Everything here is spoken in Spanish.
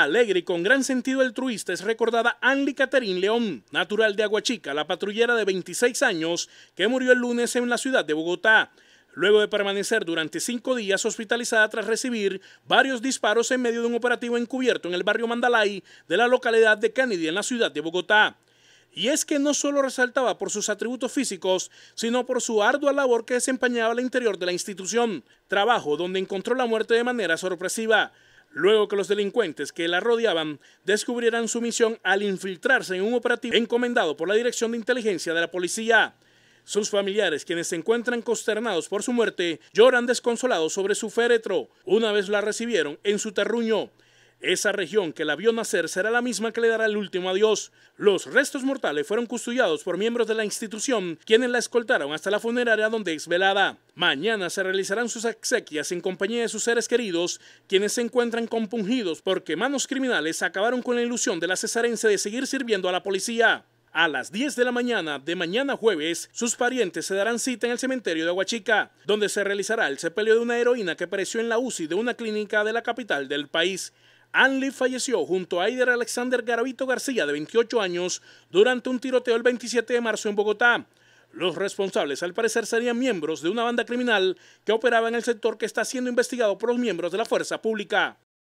alegre y con gran sentido altruista es recordada Anli Catherine León, natural de Aguachica, la patrullera de 26 años que murió el lunes en la ciudad de Bogotá, luego de permanecer durante cinco días hospitalizada tras recibir varios disparos en medio de un operativo encubierto en el barrio Mandalay de la localidad de Kennedy en la ciudad de Bogotá. Y es que no solo resaltaba por sus atributos físicos, sino por su ardua labor que desempeñaba al interior de la institución, trabajo donde encontró la muerte de manera sorpresiva luego que los delincuentes que la rodeaban descubrieran su misión al infiltrarse en un operativo encomendado por la Dirección de Inteligencia de la Policía. Sus familiares, quienes se encuentran consternados por su muerte, lloran desconsolados sobre su féretro. Una vez la recibieron en su terruño, esa región que la vio nacer será la misma que le dará el último adiós. Los restos mortales fueron custodiados por miembros de la institución, quienes la escoltaron hasta la funeraria donde es velada. Mañana se realizarán sus exequias en compañía de sus seres queridos, quienes se encuentran compungidos porque manos criminales acabaron con la ilusión de la cesarense de seguir sirviendo a la policía. A las 10 de la mañana de mañana jueves, sus parientes se darán cita en el cementerio de Aguachica, donde se realizará el sepelio de una heroína que pereció en la UCI de una clínica de la capital del país. Anli falleció junto a Aider Alexander Garavito García, de 28 años, durante un tiroteo el 27 de marzo en Bogotá. Los responsables, al parecer, serían miembros de una banda criminal que operaba en el sector que está siendo investigado por los miembros de la fuerza pública.